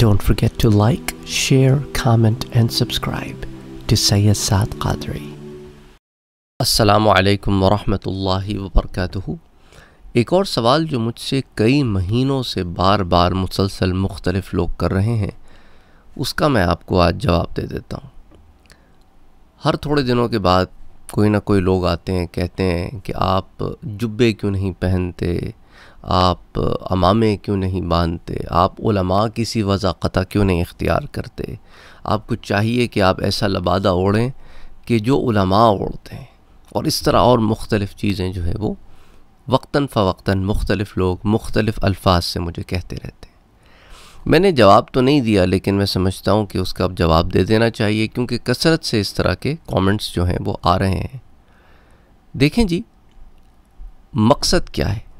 Don't forget to like, share, comment and subscribe to Sayyid Saad Qadri. rahmatullahi wa barakatuhu. एक और सवाल जो मुझसे कई महीनों से बार बार मुसलसल मुख्तलिफ़ लोग कर रहे हैं उसका मैं आपको आज जवाब दे देता हूँ हर थोड़े दिनों के बाद कोई ना कोई लोग आते हैं कहते हैं कि आप जुब्बे क्यों नहीं पहनते आप अमामे क्यों नहीं बांधते आप उलमा किसी वज़ाक़त क्यों नहीं इख्तियार करते आपको चाहिए कि आप ऐसा लबादा ओढ़ें कि जो उलमा ओढ़ते हैं और इस तरह और मुख्तलिफ़ चीज़ें जो है वो वक्ता फ़वक्ता मुख्तलिफ़ लोग मुख्तलिफ़ अल्फाज से मुझे कहते रहते हैं मैंने जवाब तो नहीं दिया लेकिन मैं समझता हूँ कि उसका अब जवाब दे देना चाहिए क्योंकि कसरत से इस तरह के कमेंट्स जो हैं वो आ रहे हैं देखें जी मकसद क्या है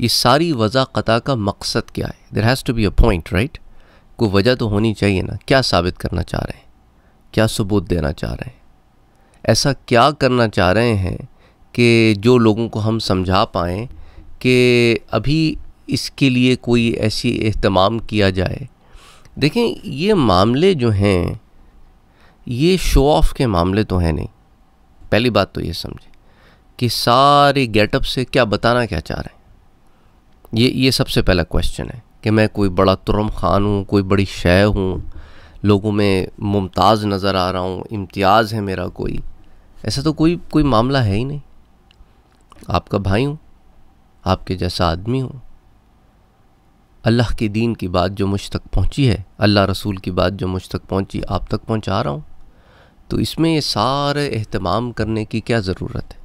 ये सारी वजाक़ा का मकसद क्या है there has to be a point right को वजह तो होनी चाहिए ना क्या साबित करना चाह रहे हैं क्या सबूत देना चाह रहे हैं ऐसा क्या करना चाह रहे हैं कि जो लोगों को हम समझा पाएँ कि अभी इसके लिए कोई ऐसी अहतमाम किया जाए देखें ये मामले जो हैं ये शो ऑफ के मामले तो हैं नहीं पहली बात तो ये समझें कि सारे गेटअप से क्या बताना क्या चाह रहे हैं ये ये सबसे पहला क्वेश्चन है कि मैं कोई बड़ा तुरम खान हूँ कोई बड़ी शय हूँ लोगों में मुमताज़ नज़र आ रहा हूँ इम्तियाज़ है मेरा कोई ऐसा तो कोई कोई मामला है ही नहीं आपका भाई हूँ आपके जैसा आदमी हूँ अल्लाह के दीन की बात जो मुझ तक पहुँची है अल्लाह रसूल की बात जो मुझ तक पहुँची आप तक पहुँचा रहा हूँ तो इसमें ये सारे अहतमाम करने की क्या ज़रूरत है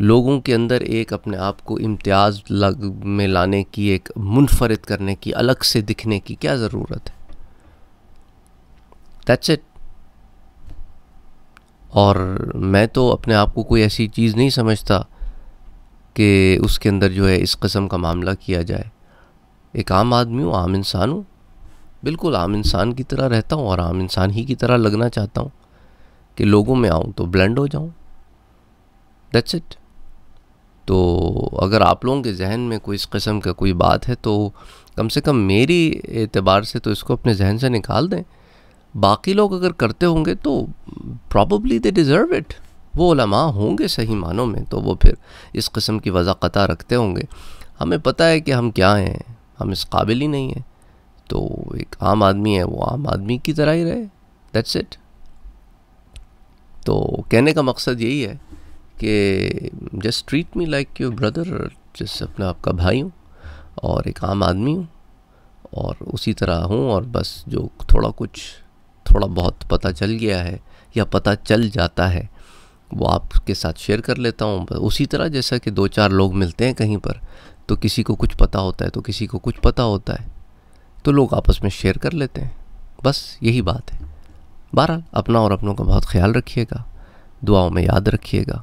लोगों के अंदर एक अपने आप को इम्तियाज़ लग में लाने की एक मुनफरद करने की अलग से दिखने की क्या ज़रूरत है दैट्स इट और मैं तो अपने आप को कोई ऐसी चीज़ नहीं समझता कि उसके अंदर जो है इस कस्म का मामला किया जाए एक आम आदमी हूँ आम इंसान हूँ बिल्कुल आम इंसान की तरह रहता हूँ और आम इंसान ही की तरह लगना चाहता हूँ कि लोगों में आऊँ तो ब्लेंड हो जाऊँ दैट्स इट तो अगर आप लोगों के जहन में कोई इस कस्म का कोई बात है तो कम से कम मेरी एतबार से तो इसको अपने जहन से निकाल दें बाकी लोग अगर करते होंगे तो प्रॉबली दे डिज़र्व इट वो उलमा होंगे सही मानों में तो वो फिर इस कस्म की वजाक़त रखते होंगे हमें पता है कि हम क्या हैं हम इस काबिल ही नहीं हैं तो एक आम आदमी है वो आम आदमी की तरह ही रहे दैट्स इट तो कहने का मकसद यही है कि just treat me like your brother जिस अपना आपका भाई हूँ और एक आम आदमी हूँ और उसी तरह हूँ और बस जो थोड़ा कुछ थोड़ा बहुत पता चल गया है या पता चल जाता है वो आपके साथ शेयर कर लेता हूँ उसी तरह जैसा कि दो चार लोग मिलते हैं कहीं पर तो किसी को कुछ पता होता है तो किसी को कुछ पता होता है तो लोग आपस में शेयर कर लेते हैं बस यही बात है बहरहाल अपना और अपनों का बहुत ख्याल रखिएगा दुआओं में याद रखिएगा